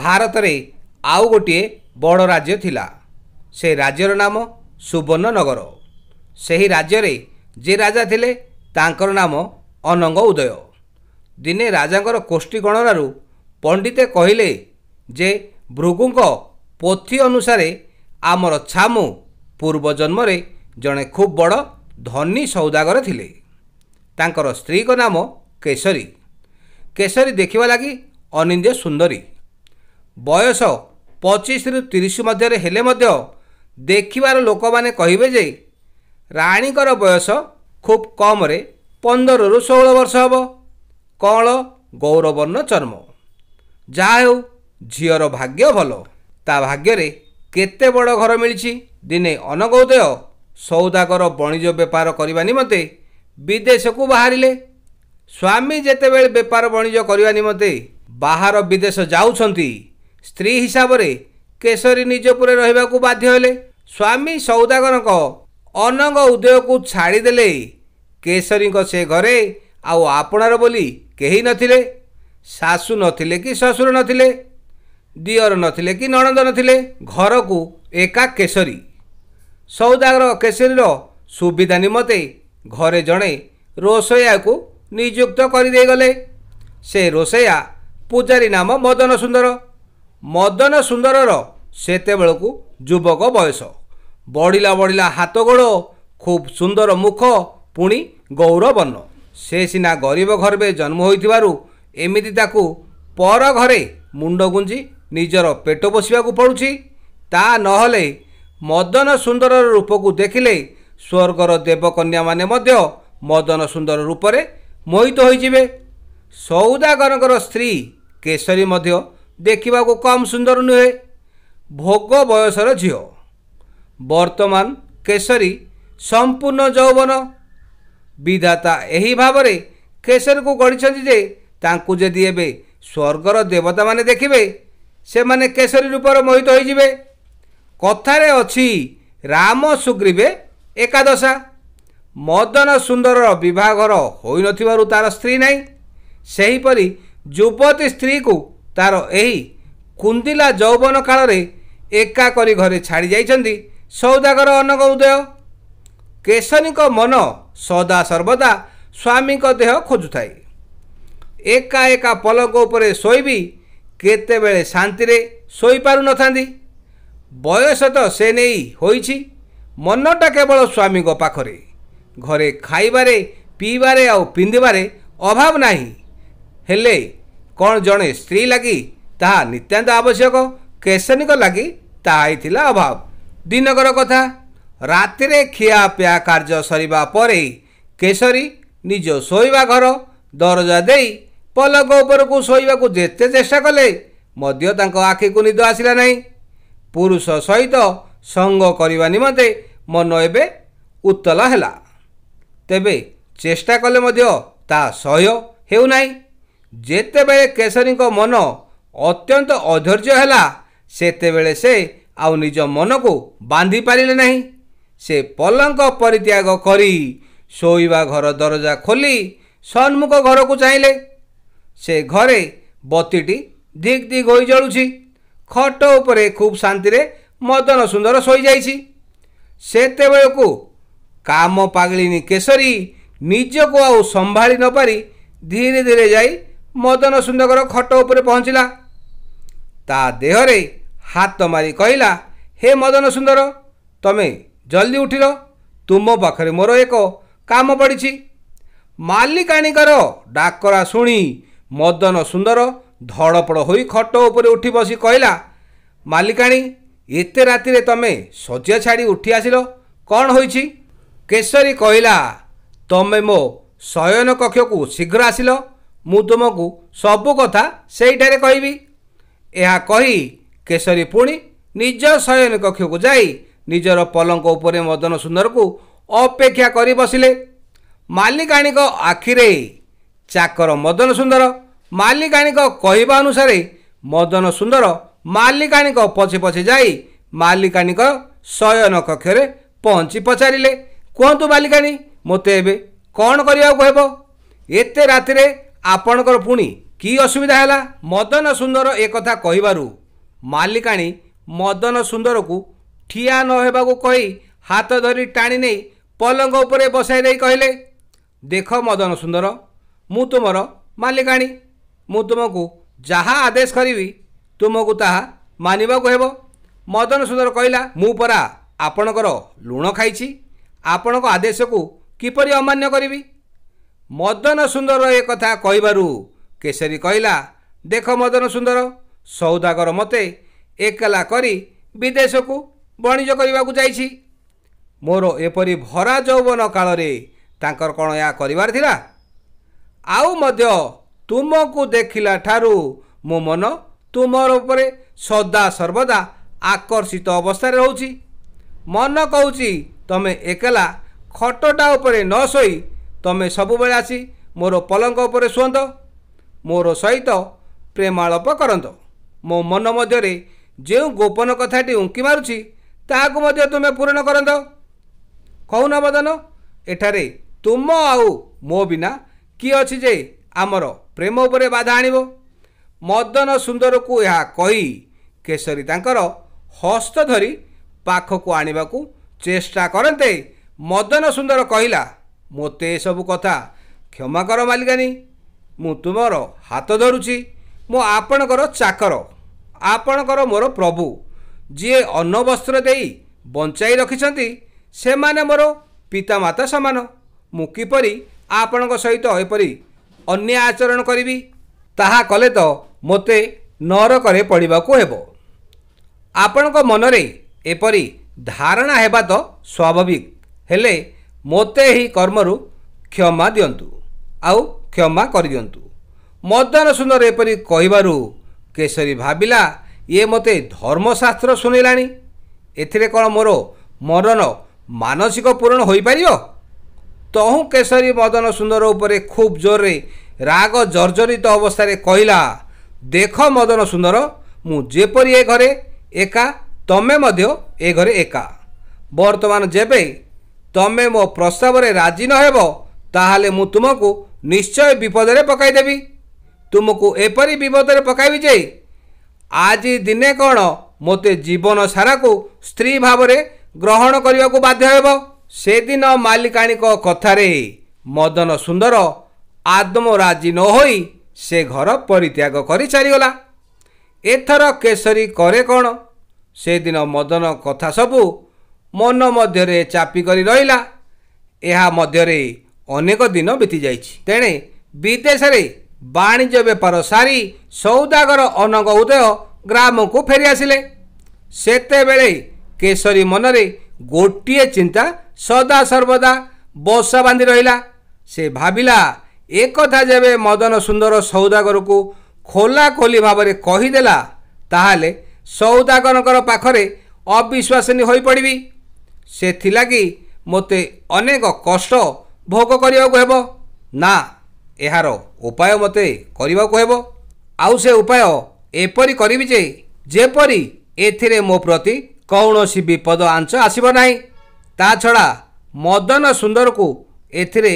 ଭାରତରେ ଆଉ ଗୋଟିଏ ବଡ଼ ରାଜ୍ୟ ଥିଲା ସେ ରାଜ୍ୟର ନାମ ସୁବର୍ଣ୍ଣନଗର ସେହି ରାଜ୍ୟରେ ଯେ ରାଜା ଥିଲେ ତାଙ୍କର ନାମ ଅନଙ୍ଗ ଉଦୟ ଦିନେ ରାଜାଙ୍କର କୋଷ୍ଠୀ ଗଣନାରୁ ପଣ୍ଡିତେ କହିଲେ ଯେ ଭୃଗୁଙ୍କ ପୋଥି ଅନୁସାରେ ଆମର ଛାମୁ ପୂର୍ବଜନ୍ମରେ ଜଣେ ଖୁବ୍ ବଡ଼ ଧନୀ ସୌଦାଗର ଥିଲେ ତାଙ୍କର ସ୍ତ୍ରୀଙ୍କ ନାମ କେଶରୀ କେଶରୀ ଦେଖିବା ଲାଗି ଅନିନ୍ଦ୍ୟ ସୁନ୍ଦରୀ ବୟସ ପଚିଶରୁ ତିରିଶ ମଧ୍ୟରେ ହେଲେ ମଧ୍ୟ ଦେଖିବାର ଲୋକମାନେ କହିବେ ଯେ ରାଣୀଙ୍କର ବୟସ ଖୁବ୍ କମ୍ରେ ପନ୍ଦରରୁ ଷୋହଳ ବର୍ଷ ହେବ କଅଁଳ ଗୌରବର୍ଣ୍ଣ ଚର୍ମ ଯାହା ହେଉ ଝିଅର ଭାଗ୍ୟ ଭଲ ତା ଭାଗ୍ୟରେ କେତେ ବଡ଼ ଘର ମିଳିଛି ଦିନେ ଅନଗୌଦୟ ସୌଦାଗର ବଣିଜ ବେପାର କରିବା ନିମନ୍ତେ ବିଦେଶକୁ ବାହାରିଲେ ସ୍ୱାମୀ ଯେତେବେଳେ ବେପାର ବାଣିଜ୍ୟ କରିବା ନିମନ୍ତେ ବାହାର ବିଦେଶ ଯାଉଛନ୍ତି ସ୍ତ୍ରୀ ହିସାବରେ କେଶରୀ ନିଜ ଉପରେ ରହିବାକୁ ବାଧ୍ୟ ହେଲେ ସ୍ୱାମୀ ସୌଦାଗରଙ୍କ ଅନଙ୍ଗ ଉଦୟକୁ ଛାଡ଼ିଦେଲେ କେଶରୀଙ୍କ ସେ ଘରେ ଆଉ ଆପଣାର ବୋଲି କେହି ନଥିଲେ ଶାଶୁ ନଥିଲେ କି ଶ୍ୱଶୁର ନଥିଲେ ଦିଅର ନଥିଲେ କି ନଣନ୍ଦ ନଥିଲେ ଘରକୁ ଏକା କେଶରୀ ସୌଦାଗର କେଶରୀର ସୁବିଧା ନିମନ୍ତେ ଘରେ ଜଣେ ରୋଷେୟାକୁ ନିଯୁକ୍ତ କରିଦେଇଗଲେ ସେ ରୋଷେୟା ପୂଜାରୀ ନାମ ମଦନ ସୁନ୍ଦର ମଦନ ସୁନ୍ଦରର ସେତେବେଳକୁ ଯୁବକ ବୟସ ବଢ଼ିଲା ବଢ଼ିଲା ହାତ ଗୋଡ଼ ଖୁବ୍ ସୁନ୍ଦର ମୁଖ ପୁଣି ଗୌରବର୍ଣ୍ଣ ସେ ସିନା ଗରିବ ଘରବେ ଜନ୍ମ ହୋଇଥିବାରୁ ଏମିତି ତାକୁ ପର ଘରେ ମୁଣ୍ଡ ଗୁଞ୍ଜି ନିଜର ପେଟ ବସିବାକୁ ପଡ଼ୁଛି ତା ନହେଲେ ମଦନ ସୁନ୍ଦରର ରୂପକୁ ଦେଖିଲେ ସ୍ୱର୍ଗର ଦେବକନ୍ୟାମାନେ ମଧ୍ୟ ମଦନ ସୁନ୍ଦର ରୂପରେ ମୋହିତ ହୋଇଯିବେ ସୌଦାଗରଙ୍କର ସ୍ତ୍ରୀ କେଶରୀ ମଧ୍ୟ ଦେଖିବାକୁ କମ୍ ସୁନ୍ଦର ନୁହେଁ ଭୋଗ ବୟସର ଝିଅ ବର୍ତ୍ତମାନ କେଶରୀ ସମ୍ପୂର୍ଣ୍ଣ ଯୌବନ ବିଧାତା ଏହି ଭାବରେ କେଶରୀକୁ ଗଢ଼ିଛନ୍ତି ଯେ ତାଙ୍କୁ ଯଦି ଏବେ ସ୍ୱର୍ଗର ଦେବତାମାନେ ଦେଖିବେ ସେମାନେ କେଶରୀ ରୂପରେ ମୋହିତ ହୋଇଯିବେ କଥାରେ ଅଛି ରାମ ସୁଗ୍ରୀବେ ଏକାଦଶା ମଦନ ସୁନ୍ଦରର ବିବାହଘର ହୋଇନଥିବାରୁ ତା'ର ସ୍ତ୍ରୀ ନାହିଁ ସେହିପରି ଯୁବତୀ ସ୍ତ୍ରୀକୁ ତା'ର ଏହି କୁନ୍ଦିଲା ଯୌବନ କାଳରେ ଏକା କରି ଘରେ ଛାଡ଼ି ଯାଇଛନ୍ତି ସୌଦାଗର ଅନଙ୍ଗ ଉଦୟ କେଶନୀଙ୍କ ମନ ସଦାସର୍ବଦା ସ୍ୱାମୀଙ୍କ ଦେହ ଖୋଜୁଥାଏ ଏକା ଏକା ପଲଙ୍କ ଉପରେ ଶୋଇବି କେତେବେଳେ ଶାନ୍ତିରେ ଶୋଇପାରୁନଥାନ୍ତି ବୟସ ତ ସେ ନେଇ ହୋଇଛି ମନଟା କେବଳ ସ୍ୱାମୀଙ୍କ ପାଖରେ ଘରେ ଖାଇବାରେ ପିଇବାରେ ଆଉ ପିନ୍ଧିବାରେ ଅଭାବ ନାହିଁ ହେଲେ କ'ଣ ଜଣେ ସ୍ତ୍ରୀ ଲାଗି ତାହା ନିତ୍ୟାନ୍ତ ଆବଶ୍ୟକ କେଶନୀଙ୍କ ଲାଗି ତାହା ହେଇଥିଲା ଅଭାବ ଦିନକର କଥା ରାତିରେ ଖିଆପିଆ କାର୍ଯ୍ୟ ସରିବା ପରେ କେଶରୀ ନିଜ ଶୋଇବା ଘର ଦରଜା ଦେଇ ପଲଙ୍କ ଉପରକୁ ଶୋଇବାକୁ ଯେତେ ଚେଷ୍ଟା କଲେ ମଧ୍ୟ ତାଙ୍କ ଆଖିକୁ ନିଦ ଆସିଲା ନାହିଁ ପୁରୁଷ ସହିତ ସଙ୍ଗ କରିବା ନିମନ୍ତେ ମନ ଏବେ ଉତ୍ତଲ ହେଲା ତେବେ ଚେଷ୍ଟା କଲେ ମଧ୍ୟ ତା ସହ୍ୟ ହେଉନାହିଁ ଯେତେବେଳେ କେଶରୀଙ୍କ ମନ ଅତ୍ୟନ୍ତ ଅଧୈର୍ଯ୍ୟ ହେଲା ସେତେବେଳେ ସେ ଆଉ ନିଜ ମନକୁ ବାନ୍ଧି ପାରିଲେ ନାହିଁ ସେ ପଲଙ୍କ ପରିତ୍ୟାଗ କରି ଶୋଇବା ଘର ଦରଜା ଖୋଲି ସନ୍ମୁଖ ଘରକୁ ଚାହିଁଲେ ସେ ଘରେ ବତୀଟି ଦିଗ ଦିଗ ହୋଇ ଜଳୁଛି ଖଟ ଉପରେ ଖୁବ୍ ଶାନ୍ତିରେ ମଦନ ସୁନ୍ଦର ଶୋଇଯାଇଛି ସେତେବେଳକୁ କାମ ପାଗଳିନୀ କେଶରୀ ନିଜକୁ ଆଉ ସମ୍ଭାଳି ନ ପାରି ଧୀରେ ଧୀରେ ଯାଇ ମଦନ ସୁନ୍ଦରଙ୍କର ଖଟ ଉପରେ ପହଞ୍ଚିଲା ତା ଦେହରେ ହାତ ମାରି କହିଲା ହେ ମଦନ ସୁନ୍ଦର ତମେ ଜଲ୍ଦି ଉଠିଲ ତୁମ ପାଖରେ ମୋର ଏକ କାମ ପଡ଼ିଛି ମାଲିକାଣୀଙ୍କର ଡାକରା ଶୁଣି ମଦନ ସୁନ୍ଦର ଧଡ଼ପଡ଼ ହୋଇ ଖଟ ଉପରେ ଉଠି ବସି କହିଲା ମାଲିକାଣୀ ଏତେ ରାତିରେ ତମେ ଶଯ୍ୟା ଛାଡ଼ି ଉଠି ଆସିଲ କ'ଣ ହୋଇଛି କେଶରୀ କହିଲା ତମେ ମୋ ଶୟନ କକ୍ଷକୁ ଶୀଘ୍ର ଆସିଲ ମୁଁ ତୁମକୁ ସବୁ କଥା ସେଇଠାରେ କହିବି ଏହା କହି କେଶରୀ ପୁଣି ନିଜ ଶୟନ କକ୍ଷକୁ ଯାଇ ନିଜର ପଲଙ୍କ ଉପରେ ମଦନ ସୁନ୍ଦରକୁ ଅପେକ୍ଷା କରି ବସିଲେ ମାଲିକାଣୀଙ୍କ ଆଖିରେ ଚାକର ମଦନ ସୁନ୍ଦର ମାଲିକାଣୀଙ୍କ କହିବା ଅନୁସାରେ ମଦନ ସୁନ୍ଦର ମାଲିକାଣୀଙ୍କ ପଛେ ପଛେ ଯାଇ ମାଲିକାଣୀଙ୍କ ଶୟନ କକ୍ଷରେ ପହଞ୍ଚି ପଚାରିଲେ କୁହନ୍ତୁ ମାଲିକାଣୀ ମୋତେ ଏବେ କ'ଣ କରିବାକୁ ହେବ ଏତେ ରାତିରେ ଆପଣଙ୍କର ପୁଣି କି ଅସୁବିଧା ହେଲା ମଦନ ସୁନ୍ଦର ଏକଥା କହିବାରୁ ମାଲିକାଣୀ ମଦନ ସୁନ୍ଦରକୁ ଠିଆ ନ ହେବାକୁ କହି ହାତ ଧରି ଟାଣି ନେଇ ପଲଙ୍ଗ ଉପରେ ବସାଇ ଦେଇ କହିଲେ ଦେଖ ମଦନ ସୁନ୍ଦର ମୁଁ ତୁମର ମାଲିକାଣୀ ମୁଁ ତୁମକୁ ଯାହା ଆଦେଶ କରିବି ତୁମକୁ ତାହା ମାନିବାକୁ ହେବ ମଦନ ସୁନ୍ଦର କହିଲା ମୁଁ ପରା ଆପଣଙ୍କର ଲୁଣ ଖାଇଛି ଆପଣଙ୍କ ଆଦେଶକୁ କିପରି ଅମାନ୍ୟ କରିବି ମଦନ ସୁନ୍ଦର ଏ କଥା କହିବାରୁ କେଶରୀ କହିଲା ଦେଖ ମଦନ ସୁନ୍ଦର ସୌଦାଗର ମୋତେ ଏକଲା କରି ବିଦେଶକୁ ବଣିଜ କରିବାକୁ ଯାଇଛି ମୋର ଏପରି ଭରା ଯୌବନ କାଳରେ ତାଙ୍କର କ'ଣ ଏହା କରିବାର ଥିଲା ଆଉ ମଧ୍ୟ ତୁମକୁ ଦେଖିଲା ଠାରୁ ମୋ ମନ ତୁମର ଉପରେ ସଦାସର୍ବଦା ଆକର୍ଷିତ ଅବସ୍ଥାରେ ରହୁଛି ମନ କହୁଛି ତୁମେ ଏକଲା ଖଟଟା ଉପରେ ନ ଶୋଇ ତୁମେ ସବୁବେଳେ ଆସି ମୋର ପଲଙ୍କ ଉପରେ ଶୁଅନ୍ତ ମୋର ସହିତ ପ୍ରେମାଳପ କରନ୍ତ ମୋ ମନ ମଧ୍ୟରେ ଯେଉଁ ଗୋପନ କଥାଟି ଉଙ୍କି ମାରୁଛି ତାହାକୁ ମଧ୍ୟ ତୁମେ ପୂରଣ କରନ୍ତ କହୁନ ବଦନ ଏଠାରେ ତୁମ ଆଉ ମୋ ବିନା କିଏ ଅଛି ଯେ ଆମର ପ୍ରେମ ଉପରେ ବାଧା ଆଣିବ ମଦନ ସୁନ୍ଦରକୁ ଏହା କହି କେଶରୀ ତାଙ୍କର ହସ୍ତ ଧରି ପାଖକୁ ଆଣିବାକୁ ଚେଷ୍ଟା କରନ୍ତେ ମଦନ ସୁନ୍ଦର କହିଲା ମୋତେ ଏସବୁ କଥା କ୍ଷମା କର ମାଲିକାନୀ ମୁଁ ତୁମର ହାତ ଧରୁଛି ମୁଁ ଆପଣଙ୍କର ଚାକର ଆପଣଙ୍କର ମୋର ପ୍ରଭୁ ଯିଏ ଅନ୍ନବସ୍ତ୍ର ଦେଇ ବଞ୍ଚାଇ ରଖିଛନ୍ତି ସେମାନେ ମୋର ପିତାମାତା ସମାନ ମୁଁ କିପରି ଆପଣଙ୍କ ସହିତ ଏପରି ଅନ୍ୟ ଆଚରଣ କରିବି ତାହା କଲେ ତ ମୋତେ ନରକରେ ପଡ଼ିବାକୁ ହେବ ଆପଣଙ୍କ ମନରେ ଏପରି ଧାରଣା ହେବା ତ ସ୍ୱାଭାବିକ ହେଲେ ମୋତେ ଏହି କର୍ମରୁ କ୍ଷମା ଦିଅନ୍ତୁ ଆଉ କ୍ଷମା କରିଦିଅନ୍ତୁ ମଦନ ସୁନ୍ଦର ଏପରି କହିବାରୁ କେଶରୀ ଭାବିଲା ଇଏ ମୋତେ ଧର୍ମଶାସ୍ତ୍ର ଶୁଣିଲାଣି ଏଥିରେ କ'ଣ ମୋର ମରଣ ମାନସିକ ପୂରଣ ହୋଇପାରିବ ତହୁଁ କେଶରୀ ମଦନ ସୁନ୍ଦର ଉପରେ ଖୁବ୍ ଜୋରରେ ରାଗ ଜର୍ଜରିତ ଅବସ୍ଥାରେ କହିଲା ଦେଖ ମଦନ ସୁନ୍ଦର ମୁଁ ଯେପରି ଏ ଘରେ ଏକା ତମେ ମଧ୍ୟ ଏ ଘରେ ଏକା ବର୍ତ୍ତମାନ ଯେବେ ତମେ ମୋ ପ୍ରସ୍ତାବରେ ରାଜି ନ ହେବ ତାହେଲେ ମୁଁ ତୁମକୁ ନିଶ୍ଚୟ ବିପଦରେ ପକାଇଦେବି ତୁମକୁ ଏପରି ବିପଦରେ ପକାଇବି ଯେ ଆଜି ଦିନେ କ'ଣ ମୋତେ ଜୀବନ ସାରାକୁ ସ୍ତ୍ରୀ ଭାବରେ ଗ୍ରହଣ କରିବାକୁ ବାଧ୍ୟ ହେବ ସେଦିନ ମାଲିକାଣୀଙ୍କ କଥାରେ ମଦନ ସୁନ୍ଦର ଆଦମ ରାଜି ନ ହୋଇ ସେ ଘର ପରିତ୍ୟାଗ କରି ଚାଲିଗଲା ଏଥର କେଶରୀ କରେ କ'ଣ ସେଦିନ ମଦନ କଥା ସବୁ ମନ ମଧ୍ୟରେ ଚାପି କରି ରହିଲା ଏହା ମଧ୍ୟରେ ଅନେକ ଦିନ ବିତିଯାଇଛି ତେଣେ ବିଦେଶରେ ବାଣିଜ୍ୟ ବେପାର ସାରି ସୌଦାଗର ଅନଙ୍ଗ ଉଦୟ ଗ୍ରାମକୁ ଫେରିଆସିଲେ ସେତେବେଳେ କେଶରୀ ମନରେ ଗୋଟିଏ ଚିନ୍ତା ସଦାସର୍ବଦା ବସା ବାନ୍ଧି ରହିଲା ସେ ଭାବିଲା ଏକଥା ଯେବେ ମଦନ ସୁନ୍ଦର ସୌଦାଗରକୁ ଖୋଲାଖୋଲି ଭାବରେ କହିଦେଲା ତାହେଲେ ସୌଦାଗରଙ୍କର ପାଖରେ ଅବିଶ୍ୱାସନୀୟ ହୋଇପଡ଼ିବି ସେଥିଲାଗି ମୋତେ ଅନେକ କଷ୍ଟ ଭୋଗ କରିବାକୁ ହେବ ନା ଏହାର ଉପାୟ ମୋତେ କରିବାକୁ ହେବ ଆଉ ସେ ଉପାୟ ଏପରି କରିବି ଯେ ଯେପରି ଏଥିରେ ମୋ ପ୍ରତି କୌଣସି ବିପଦ ଆଞ୍ଚ ଆସିବ ନାହିଁ ତା ଛଡ଼ା ମଦନ ସୁନ୍ଦରକୁ ଏଥିରେ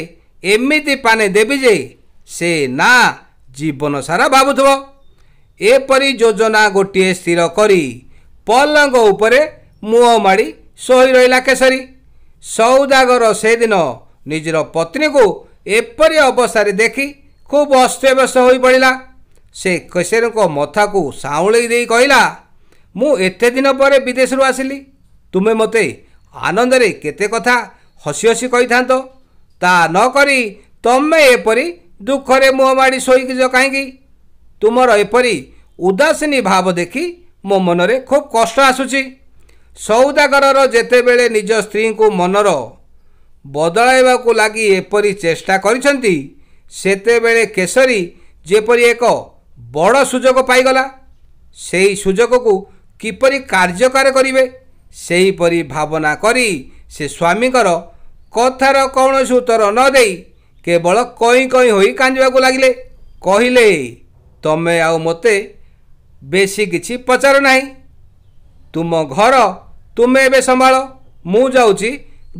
ଏମିତି ପାନେ ଦେବି ଯେ ସେ ନା ଜୀବନ ସାରା ଭାବୁଥିବ ଏପରି ଯୋଜନା ଗୋଟିଏ ସ୍ଥିର କରି ପଲଙ୍ଗ ଉପରେ ମୁହଁ ମାଡ଼ି ଶୋଇ ରହିଲା କେଶରୀ ସୌଦାଗର ସେଦିନ ନିଜର ପତ୍ନୀକୁ ଏପରି ଅବସ୍ଥାରେ ଦେଖି ଖୁବ୍ ଅସ୍ତବ୍ୟସ୍ତ ହୋଇପଡ଼ିଲା ସେ କେଶରୀଙ୍କ ମଥାକୁ ସାଉଁଳେଇ ଦେଇ କହିଲା ମୁଁ ଏତେ ଦିନ ପରେ ବିଦେଶରୁ ଆସିଲି ତୁମେ ମୋତେ ଆନନ୍ଦରେ କେତେ କଥା ହସି ହସି କହିଥାନ୍ତ ତାହା ନ କରି ତମେ ଏପରି ଦୁଃଖରେ ମୁହଁ ମାଡ଼ି ଶୋଇକିଛ କାହିଁକି ତୁମର ଏପରି ଉଦାସୀନୀ ଭାବ ଦେଖି ମୋ ମନରେ ଖୁବ୍ କଷ୍ଟ ଆସୁଛି ସୌଦାଗରର ଯେତେବେଳେ ନିଜ ସ୍ତ୍ରୀଙ୍କୁ ମନର ବଦଳାଇବାକୁ ଲାଗି ଏପରି ଚେଷ୍ଟା କରିଛନ୍ତି ସେତେବେଳେ କେଶରୀ ଯେପରି ଏକ ବଡ଼ ସୁଯୋଗ ପାଇଗଲା ସେହି ସୁଯୋଗକୁ କିପରି କାର୍ଯ୍ୟକାର କରିବେ ସେହିପରି ଭାବନା କରି ସେ ସ୍ୱାମୀଙ୍କର କଥାର କୌଣସି ଉତ୍ତର ନ ଦେଇ କେବଳ କଇଁ କଇଁ ହୋଇ କାନ୍ଦିବାକୁ ଲାଗିଲେ କହିଲେ ତମେ ଆଉ ମୋତେ ବେଶୀ କିଛି ପଚାର ନାହିଁ ତୁମ ଘର ତୁମେ ଏବେ ସମ୍ଭାଳ ମୁଁ ଯାଉଛି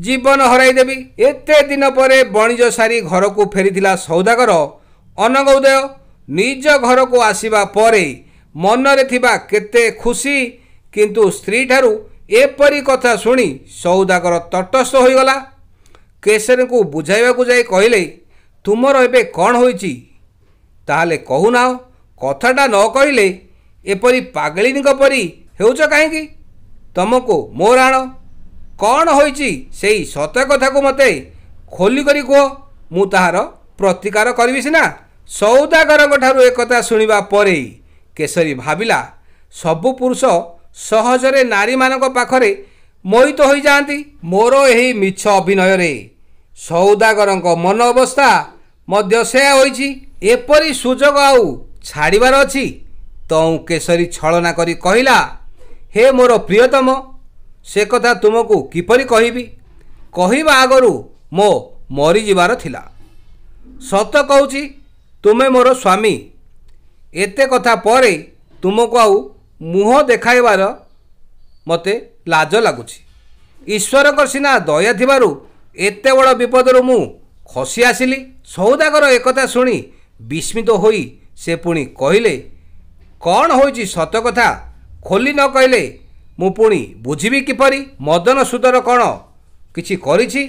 ଜୀବନ ହରାଇଦେବି ଏତେ ଦିନ ପରେ ବଣିଜ ସାରି ଘରକୁ ଫେରିଥିଲା ସୌଦାଗର ଅନଙ୍ଗଉଦୟ ନିଜ ଘରକୁ ଆସିବା ପରେ ମନରେ ଥିବା କେତେ ଖୁସି କିନ୍ତୁ ସ୍ତ୍ରୀଠାରୁ ଏପରି କଥା ଶୁଣି ସୌଦାଗର ତଟସ୍ଥ ହୋଇଗଲା କେଶରୀଙ୍କୁ ବୁଝାଇବାକୁ ଯାଇ କହିଲେ ତୁମର ଏବେ କ'ଣ ହୋଇଛି ତାହେଲେ କହୁନା କଥାଟା ନ କହିଲେ ଏପରି ପାଗଳିନୀଙ୍କ ପରି ହେଉଛ କାହିଁକି ତୁମକୁ ମୋର ଆଣ କ'ଣ ହୋଇଛି ସେଇ ସତ କଥାକୁ ମୋତେ ଖୋଲି କରି କୁହ ମୁଁ ତାହାର ପ୍ରତିକାର କରିବି ସିନା ସୌଦାଗରଙ୍କ ଠାରୁ ଏକଥା ଶୁଣିବା ପରେ କେଶରୀ ଭାବିଲା ସବୁ ପୁରୁଷ ସହଜରେ ନାରୀମାନଙ୍କ ପାଖରେ ମୋହିତ ହୋଇଯାଆନ୍ତି ମୋର ଏହି ମିଛ ଅଭିନୟରେ ସୌଦାଗରଙ୍କ ମନ ଅବସ୍ଥା ମଧ୍ୟ ସେୟା ହୋଇଛି ଏପରି ସୁଯୋଗ ଆଉ ଛାଡ଼ିବାର ଅଛି ତୁ କେଶରୀ ଛଳନା କରି କହିଲା ହେ ମୋର ପ୍ରିୟତମ ସେ କଥା ତୁମକୁ କିପରି କହିବି କହିବା ଆଗରୁ ମୋ ମରିଯିବାର ଥିଲା ସତ କହୁଛି ତୁମେ ମୋର ସ୍ୱାମୀ ଏତେ କଥା ପରେ ତୁମକୁ ଆଉ ମୁହଁ ଦେଖାଇବାର ମୋତେ ଲାଜ ଲାଗୁଛି ଈଶ୍ୱରଙ୍କ ସିନା ଦୟା ଥିବାରୁ ଏତେ ବଡ଼ ବିପଦରୁ ମୁଁ ଖସି ଆସିଲି ସୌଦାଗର ଏକଥା ଶୁଣି ବିସ୍ମିତ ହୋଇ ସେ ପୁଣି କହିଲେ କ'ଣ ହେଉଛି ସତ କଥା ଖୋଲି ନ କହିଲେ ମୁଁ ପୁଣି ବୁଝିବି କିପରି ମଦନ ସୁଧର କ'ଣ କିଛି କରିଛି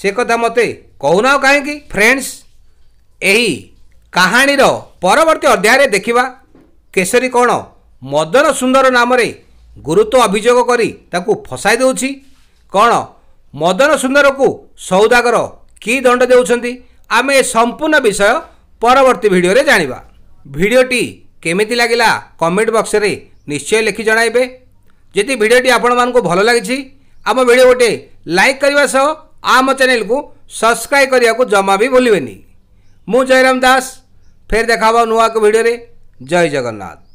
ସେ କଥା ମୋତେ କହୁନା କାହିଁକି ଫ୍ରେଣ୍ଡସ୍ ଏହି କାହାଣୀର ପରବର୍ତ୍ତୀ ଅଧ୍ୟାୟରେ ଦେଖିବା କେଶରୀ କ'ଣ ମଦନ ସୁନ୍ଦର ନାମରେ ଗୁରୁତ୍ୱ ଅଭିଯୋଗ କରି ତାକୁ ଫସାଇ ଦେଉଛି କ'ଣ ମଦନ ସୁନ୍ଦରକୁ ସୌଦାଗର କି ଦଣ୍ଡ ଦେଉଛନ୍ତି ଆମେ ଏ ସମ୍ପୂର୍ଣ୍ଣ ବିଷୟ ପରବର୍ତ୍ତୀ ଭିଡ଼ିଓରେ ଜାଣିବା ଭିଡ଼ିଓଟି କେମିତି ଲାଗିଲା କମେଣ୍ଟ ବକ୍ସରେ ନିଶ୍ଚୟ ଲେଖି ଜଣାଇବେ ଯଦି ଭିଡ଼ିଓଟି ଆପଣମାନଙ୍କୁ ଭଲ ଲାଗିଛି ଆମ ଭିଡ଼ିଓ ଗୋଟେ ଲାଇକ୍ କରିବା ସହ ଆମ ଚ୍ୟାନେଲକୁ ସବସ୍କ୍ରାଇବ୍ କରିବାକୁ ଜମା ବି ଭୁଲିବେନି ମୁଁ ଜୟରାମ ଦାସ ଫେର ଦେଖା ହେବ ନୂଆ ଏକ ଭିଡ଼ିଓରେ ଜୟ ଜଗନ୍ନାଥ